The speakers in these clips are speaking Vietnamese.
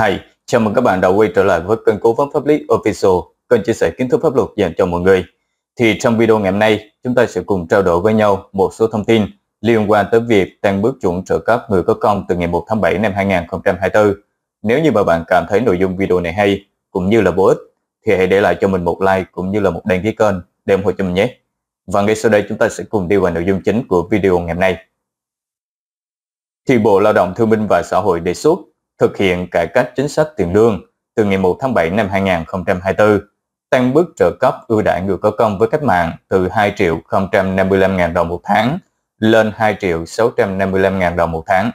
Hi, chào mừng các bạn đã quay trở lại với kênh Cố vấn Pháp lý Official, kênh chia sẻ kiến thức pháp luật dành cho mọi người. Thì trong video ngày hôm nay, chúng ta sẽ cùng trao đổi với nhau một số thông tin liên quan tới việc tăng bước chuẩn trợ cấp người có công từ ngày 1 tháng 7 năm 2024. Nếu như mà bạn cảm thấy nội dung video này hay cũng như là bổ ích, thì hãy để lại cho mình một like cũng như là một đăng ký kênh để ủng hộ cho mình nhé. Và ngay sau đây chúng ta sẽ cùng đi vào nội dung chính của video ngày hôm nay. Thì Bộ Lao động Thương minh và Xã hội đề xuất thực hiện cải cách chính sách tiền lương từ ngày 1 tháng 7 năm 2024, tăng mức trợ cấp ưu đãi người có công với cách mạng từ 2 triệu 055.000 đồng một tháng lên 2 triệu 655.000 đồng một tháng.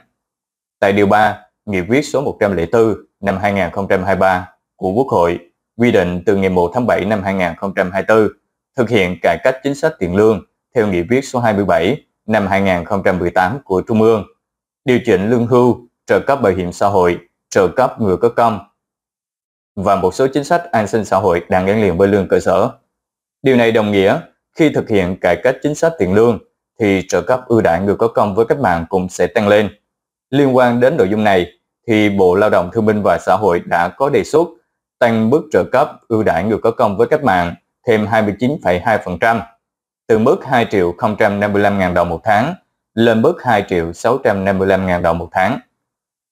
Tại Điều 3, Nghị quyết số 104 năm 2023 của Quốc hội quy định từ ngày 1 tháng 7 năm 2024 thực hiện cải cách chính sách tiền lương theo Nghị quyết số 27 năm 2018 của Trung ương, điều chỉnh lương hưu trợ cấp bảo hiểm xã hội, trợ cấp người có công và một số chính sách an sinh xã hội đang gắn liền với lương cơ sở. Điều này đồng nghĩa khi thực hiện cải cách chính sách tiền lương thì trợ cấp ưu đãi người có công với cách mạng cũng sẽ tăng lên. Liên quan đến nội dung này thì Bộ Lao động Thương binh và Xã hội đã có đề xuất tăng mức trợ cấp ưu đãi người có công với cách mạng thêm 29,2% từ mức 2 055 000 đồng một tháng lên mức 2 655 000 đồng một tháng.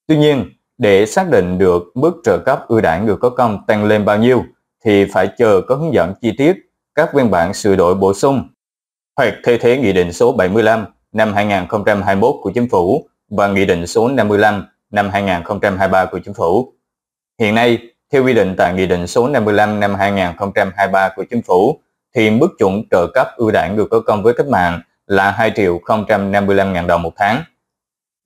Tuy nhiên, để xác định được mức trợ cấp ưu đãi người có công tăng lên bao nhiêu thì phải chờ có hướng dẫn chi tiết các văn bản sửa đổi bổ sung hoặc thay thế Nghị định số 75 năm 2021 của Chính phủ và Nghị định số 55 năm 2023 của Chính phủ. Hiện nay, theo quy định tại Nghị định số 55 năm 2023 của Chính phủ, thì mức chuẩn trợ cấp ưu đãi người có công với cách mạng là 2 triệu 055 ngàn đồng một tháng.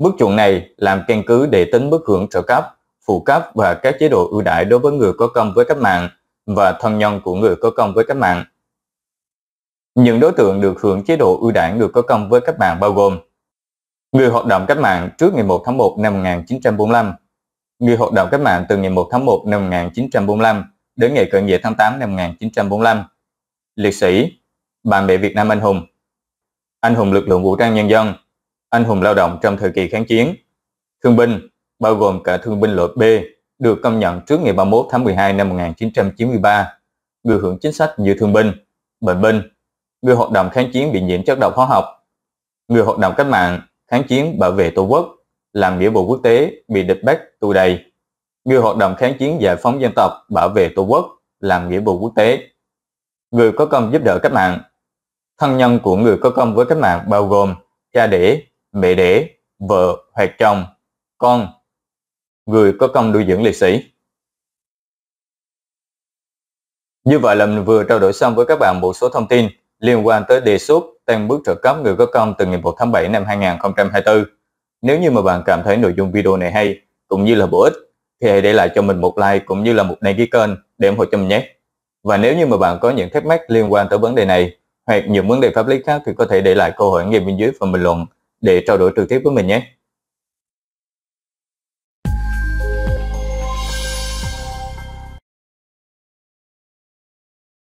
Bước chuẩn này làm căn cứ để tính mức hưởng trợ cấp, phụ cấp và các chế độ ưu đãi đối với người có công với cách mạng và thân nhân của người có công với cách mạng. Những đối tượng được hưởng chế độ ưu đãi người có công với cách mạng bao gồm Người hoạt động cách mạng trước ngày 1 tháng 1 năm 1945 Người hoạt động cách mạng từ ngày 1 tháng 1 năm 1945 đến ngày khởi nghĩa tháng 8 năm 1945 Liệt sĩ, bà mẹ Việt Nam anh hùng Anh hùng lực lượng vũ trang nhân dân anh hùng lao động trong thời kỳ kháng chiến. Thương binh, bao gồm cả thương binh loại B, được công nhận trước ngày 31 tháng 12 năm 1993, người hưởng chính sách như thương binh, bệnh binh, người hoạt động kháng chiến bị nhiễm chất độc hóa học, người hoạt động cách mạng, kháng chiến bảo vệ Tổ quốc, làm nghĩa vụ quốc tế bị địch bắt tù đầy, người hoạt động kháng chiến giải phóng dân tộc bảo vệ Tổ quốc, làm nghĩa vụ quốc tế, người có công giúp đỡ cách mạng. Thân nhân của người có công với cách mạng bao gồm cha đẻ, mẹ đẻ, vợ hoặc chồng, con, người có công nuôi dưỡng liệt sĩ. Như vậy là mình vừa trao đổi xong với các bạn một số thông tin liên quan tới đề xuất tăng mức trợ cấp người có công từ ngày 1 tháng 7 năm 2024. Nếu như mà bạn cảm thấy nội dung video này hay cũng như là bổ ích thì hãy để lại cho mình một like cũng như là một đăng ký kênh để ủng hộ cho mình nhé. Và nếu như mà bạn có những thắc mắc liên quan tới vấn đề này hoặc những vấn đề pháp lý khác thì có thể để lại câu hỏi ngay bên dưới phần bình luận để trao đổi trực tiếp với mình nhé